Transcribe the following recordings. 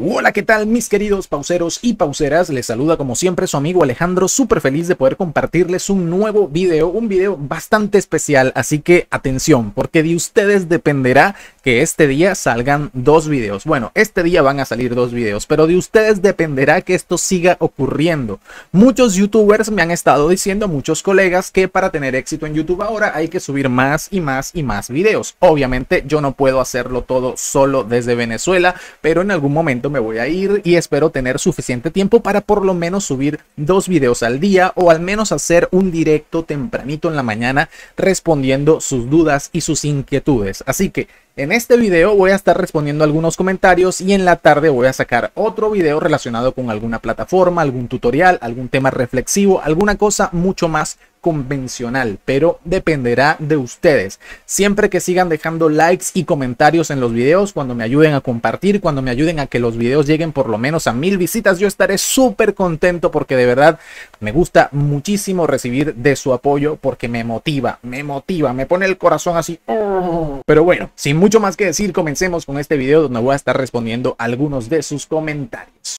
Hola, ¿qué tal mis queridos pauseros y pauseras? Les saluda como siempre su amigo Alejandro, súper feliz de poder compartirles un nuevo video, un video bastante especial, así que atención, porque de ustedes dependerá que este día salgan dos videos. Bueno, este día van a salir dos videos, pero de ustedes dependerá que esto siga ocurriendo. Muchos youtubers me han estado diciendo, muchos colegas, que para tener éxito en YouTube ahora hay que subir más y más y más videos. Obviamente yo no puedo hacerlo todo solo desde Venezuela, pero en algún momento me voy a ir y espero tener suficiente tiempo para por lo menos subir dos videos al día o al menos hacer un directo tempranito en la mañana respondiendo sus dudas y sus inquietudes. Así que en este video voy a estar respondiendo algunos comentarios y en la tarde voy a sacar otro video relacionado con alguna plataforma, algún tutorial, algún tema reflexivo, alguna cosa mucho más convencional, pero dependerá de ustedes. Siempre que sigan dejando likes y comentarios en los videos, cuando me ayuden a compartir, cuando me ayuden a que los videos lleguen por lo menos a mil visitas, yo estaré súper contento porque de verdad me gusta muchísimo recibir de su apoyo porque me motiva, me motiva, me pone el corazón así. Pero bueno, sin mucho más que decir, comencemos con este video donde voy a estar respondiendo algunos de sus comentarios.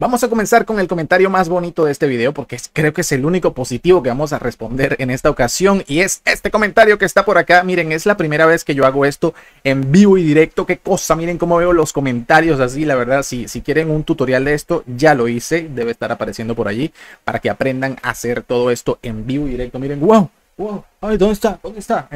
Vamos a comenzar con el comentario más bonito de este video porque creo que es el único positivo que vamos a responder en esta ocasión y es este comentario que está por acá. Miren, es la primera vez que yo hago esto en vivo y directo. Qué cosa, miren cómo veo los comentarios así. La verdad, si, si quieren un tutorial de esto, ya lo hice. Debe estar apareciendo por allí para que aprendan a hacer todo esto en vivo y directo. Miren, wow ay, ¿dónde está? ¿Dónde está?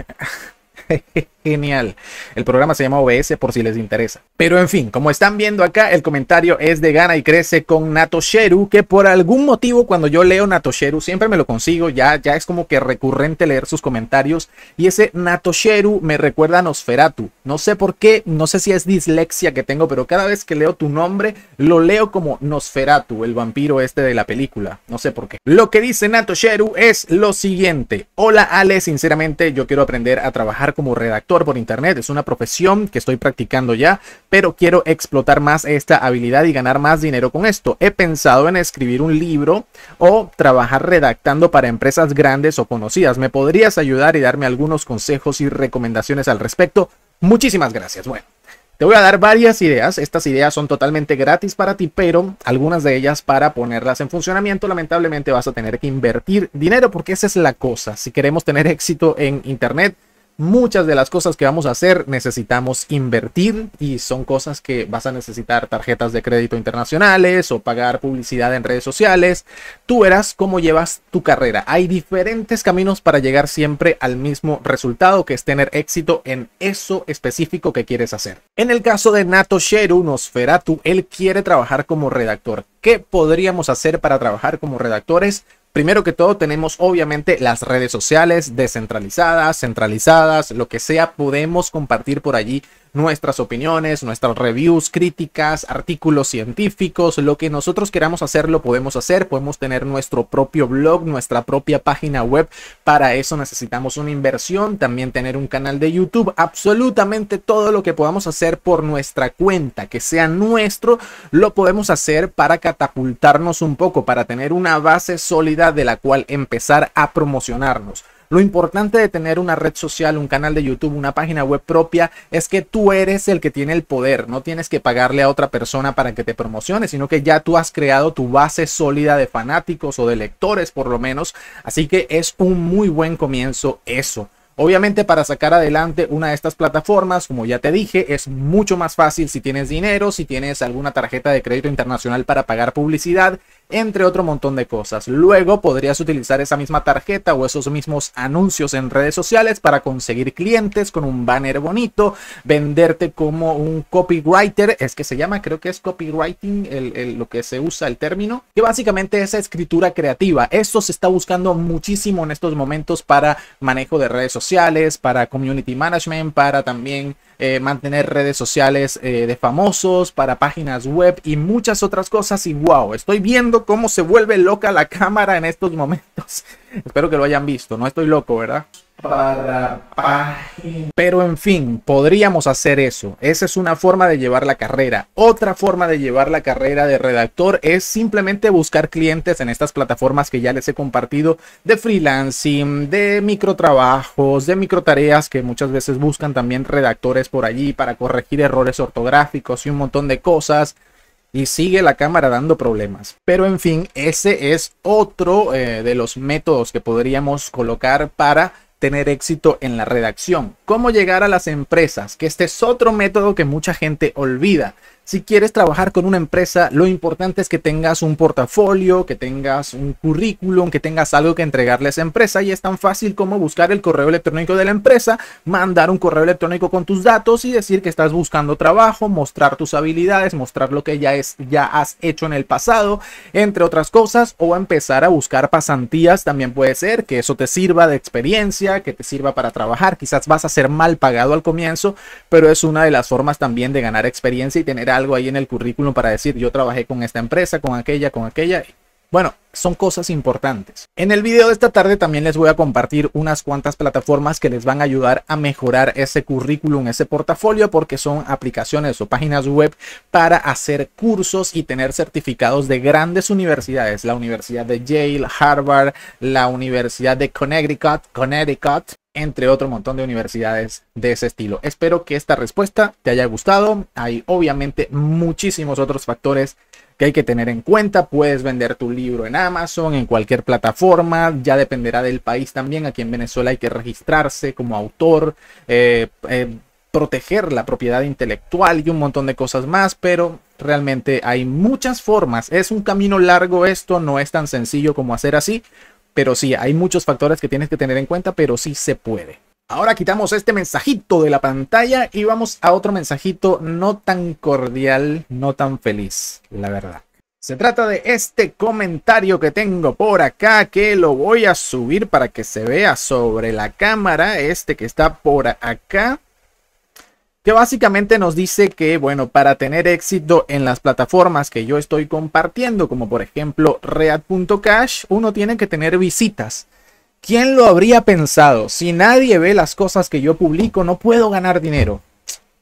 Genial. El programa se llama OBS por si les interesa. Pero en fin, como están viendo acá, el comentario es de Gana y crece con Natosheru, que por algún motivo cuando yo leo Natosheru siempre me lo consigo, ya, ya es como que recurrente leer sus comentarios. Y ese Natosheru me recuerda a Nosferatu. No sé por qué, no sé si es dislexia que tengo, pero cada vez que leo tu nombre, lo leo como Nosferatu, el vampiro este de la película. No sé por qué. Lo que dice Nato Sheru es lo siguiente. Hola Ale, sinceramente yo quiero aprender a trabajar como redactor por internet. Es una profesión que estoy practicando ya, pero quiero explotar más esta habilidad y ganar más dinero con esto. He pensado en escribir un libro o trabajar redactando para empresas grandes o conocidas. ¿Me podrías ayudar y darme algunos consejos y recomendaciones al respecto? Muchísimas gracias. Bueno, te voy a dar varias ideas. Estas ideas son totalmente gratis para ti, pero algunas de ellas para ponerlas en funcionamiento lamentablemente vas a tener que invertir dinero porque esa es la cosa. Si queremos tener éxito en Internet, Muchas de las cosas que vamos a hacer necesitamos invertir y son cosas que vas a necesitar tarjetas de crédito internacionales o pagar publicidad en redes sociales. Tú verás cómo llevas tu carrera. Hay diferentes caminos para llegar siempre al mismo resultado que es tener éxito en eso específico que quieres hacer. En el caso de Nato Sheru Nosferatu, él quiere trabajar como redactor. ¿Qué podríamos hacer para trabajar como redactores? Primero que todo tenemos obviamente las redes sociales descentralizadas, centralizadas, lo que sea, podemos compartir por allí nuestras opiniones, nuestras reviews, críticas, artículos científicos, lo que nosotros queramos hacer lo podemos hacer, podemos tener nuestro propio blog, nuestra propia página web, para eso necesitamos una inversión, también tener un canal de YouTube, absolutamente todo lo que podamos hacer por nuestra cuenta, que sea nuestro, lo podemos hacer para catapultarnos un poco, para tener una base sólida de la cual empezar a promocionarnos. Lo importante de tener una red social, un canal de YouTube, una página web propia, es que tú eres el que tiene el poder, no tienes que pagarle a otra persona para que te promocione, sino que ya tú has creado tu base sólida de fanáticos o de lectores por lo menos, así que es un muy buen comienzo eso. Obviamente para sacar adelante una de estas plataformas, como ya te dije, es mucho más fácil si tienes dinero, si tienes alguna tarjeta de crédito internacional para pagar publicidad entre otro montón de cosas. Luego podrías utilizar esa misma tarjeta o esos mismos anuncios en redes sociales para conseguir clientes con un banner bonito, venderte como un copywriter, es que se llama, creo que es copywriting, el, lo que se usa el término, que básicamente es escritura creativa. Esto se está buscando muchísimo en estos momentos para manejo de redes sociales, para community management, para también eh, mantener redes sociales eh, de famosos, para páginas web y muchas otras cosas. Y wow, estoy viendo cómo se vuelve loca la cámara en estos momentos. Espero que lo hayan visto, no estoy loco, ¿verdad? para página. Pero en fin, podríamos hacer eso. Esa es una forma de llevar la carrera. Otra forma de llevar la carrera de redactor es simplemente buscar clientes en estas plataformas que ya les he compartido de freelancing, de microtrabajos, de microtareas que muchas veces buscan también redactores por allí para corregir errores ortográficos y un montón de cosas y sigue la cámara dando problemas. Pero en fin, ese es otro eh, de los métodos que podríamos colocar para tener éxito en la redacción, cómo llegar a las empresas, que este es otro método que mucha gente olvida. Si quieres trabajar con una empresa, lo importante es que tengas un portafolio, que tengas un currículum, que tengas algo que entregarle a esa empresa y es tan fácil como buscar el correo electrónico de la empresa, mandar un correo electrónico con tus datos y decir que estás buscando trabajo, mostrar tus habilidades, mostrar lo que ya es ya has hecho en el pasado, entre otras cosas, o empezar a buscar pasantías también puede ser, que eso te sirva de experiencia, que te sirva para trabajar, quizás vas a ser mal pagado al comienzo, pero es una de las formas también de ganar experiencia y tener algo ahí en el currículum para decir yo trabajé con esta empresa, con aquella, con aquella. Bueno, son cosas importantes. En el video de esta tarde también les voy a compartir unas cuantas plataformas que les van a ayudar a mejorar ese currículum, ese portafolio, porque son aplicaciones o páginas web para hacer cursos y tener certificados de grandes universidades, la Universidad de Yale, Harvard, la Universidad de Connecticut, Connecticut entre otro montón de universidades de ese estilo. Espero que esta respuesta te haya gustado. Hay obviamente muchísimos otros factores que hay que tener en cuenta. Puedes vender tu libro en Amazon, en cualquier plataforma. Ya dependerá del país también. Aquí en Venezuela hay que registrarse como autor. Eh, eh, proteger la propiedad intelectual y un montón de cosas más, pero realmente hay muchas formas. Es un camino largo esto, no es tan sencillo como hacer así, pero sí, hay muchos factores que tienes que tener en cuenta, pero sí se puede. Ahora quitamos este mensajito de la pantalla y vamos a otro mensajito no tan cordial, no tan feliz, la verdad. Se trata de este comentario que tengo por acá que lo voy a subir para que se vea sobre la cámara, este que está por acá que básicamente nos dice que, bueno, para tener éxito en las plataformas que yo estoy compartiendo, como por ejemplo Read.cash, uno tiene que tener visitas. ¿Quién lo habría pensado? Si nadie ve las cosas que yo publico, no puedo ganar dinero.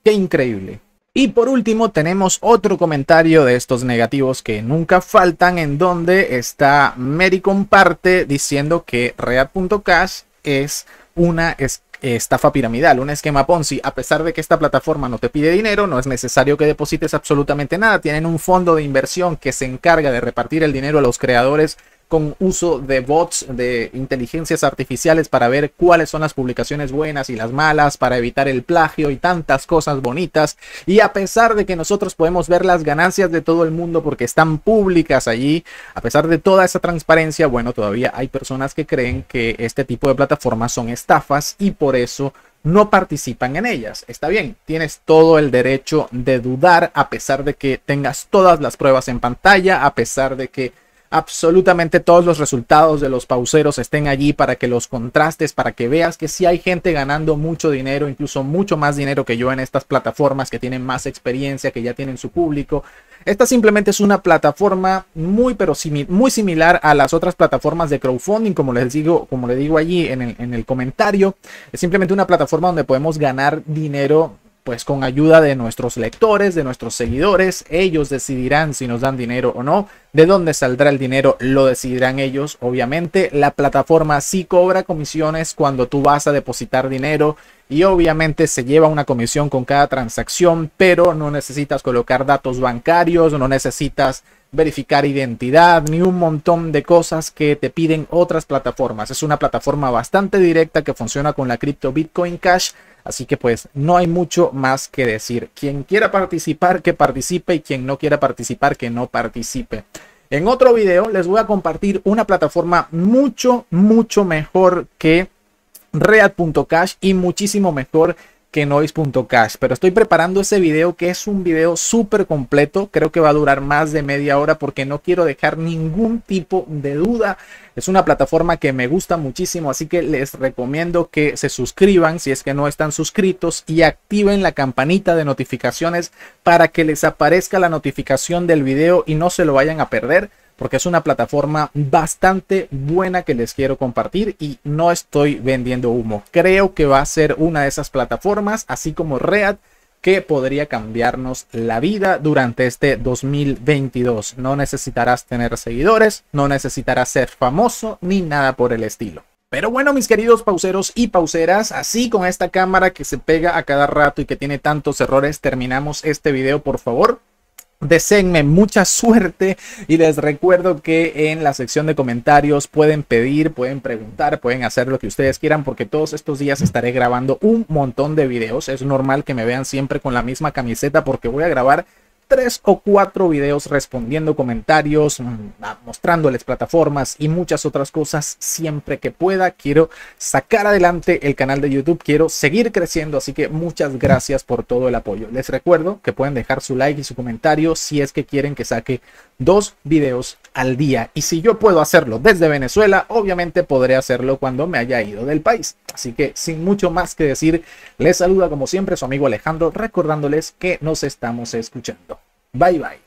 ¡Qué increíble! Y por último tenemos otro comentario de estos negativos que nunca faltan en donde está Mary Comparte diciendo que Read.cash es una estafa piramidal, un esquema Ponzi. A pesar de que esta plataforma no te pide dinero, no es necesario que deposites absolutamente nada. Tienen un fondo de inversión que se encarga de repartir el dinero a los creadores con uso de bots, de inteligencias artificiales para ver cuáles son las publicaciones buenas y las malas, para evitar el plagio y tantas cosas bonitas. Y a pesar de que nosotros podemos ver las ganancias de todo el mundo porque están públicas allí, a pesar de toda esa transparencia, bueno, todavía hay personas que creen que este tipo de plataformas son estafas y por eso no participan en ellas. Está bien, tienes todo el derecho de dudar a pesar de que tengas todas las pruebas en pantalla, a pesar de que absolutamente todos los resultados de los pauseros estén allí para que los contrastes, para que veas que si hay gente ganando mucho dinero, incluso mucho más dinero que yo en estas plataformas que tienen más experiencia, que ya tienen su público. Esta simplemente es una plataforma muy, pero muy similar a las otras plataformas de crowdfunding, como les digo, como digo allí en el, en el comentario. Es simplemente una plataforma donde podemos ganar dinero pues con ayuda de nuestros lectores, de nuestros seguidores, ellos decidirán si nos dan dinero o no. De dónde saldrá el dinero lo decidirán ellos, obviamente. La plataforma sí cobra comisiones cuando tú vas a depositar dinero y obviamente se lleva una comisión con cada transacción, pero no necesitas colocar datos bancarios, no necesitas verificar identidad, ni un montón de cosas que te piden otras plataformas. Es una plataforma bastante directa que funciona con la cripto Bitcoin Cash Así que pues no hay mucho más que decir. Quien quiera participar, que participe y quien no quiera participar, que no participe. En otro video les voy a compartir una plataforma mucho, mucho mejor que Real.cash y muchísimo mejor que que Pero estoy preparando ese video que es un video súper completo. Creo que va a durar más de media hora porque no quiero dejar ningún tipo de duda. Es una plataforma que me gusta muchísimo, así que les recomiendo que se suscriban si es que no están suscritos y activen la campanita de notificaciones para que les aparezca la notificación del video y no se lo vayan a perder porque es una plataforma bastante buena que les quiero compartir y no estoy vendiendo humo. Creo que va a ser una de esas plataformas, así como READ, que podría cambiarnos la vida durante este 2022. No necesitarás tener seguidores, no necesitarás ser famoso ni nada por el estilo. Pero bueno, mis queridos pauseros y pauseras, así con esta cámara que se pega a cada rato y que tiene tantos errores, terminamos este video, por favor. Deseenme mucha suerte y les recuerdo que en la sección de comentarios pueden pedir, pueden preguntar, pueden hacer lo que ustedes quieran porque todos estos días estaré grabando un montón de videos. Es normal que me vean siempre con la misma camiseta porque voy a grabar tres o cuatro videos respondiendo comentarios, mm, ah, mostrándoles plataformas y muchas otras cosas siempre que pueda. Quiero sacar adelante el canal de YouTube, quiero seguir creciendo, así que muchas gracias por todo el apoyo. Les recuerdo que pueden dejar su like y su comentario si es que quieren que saque dos videos al día. Y si yo puedo hacerlo desde Venezuela, obviamente podré hacerlo cuando me haya ido del país. Así que sin mucho más que decir, les saluda como siempre su amigo Alejandro, recordándoles que nos estamos escuchando. Bye bye.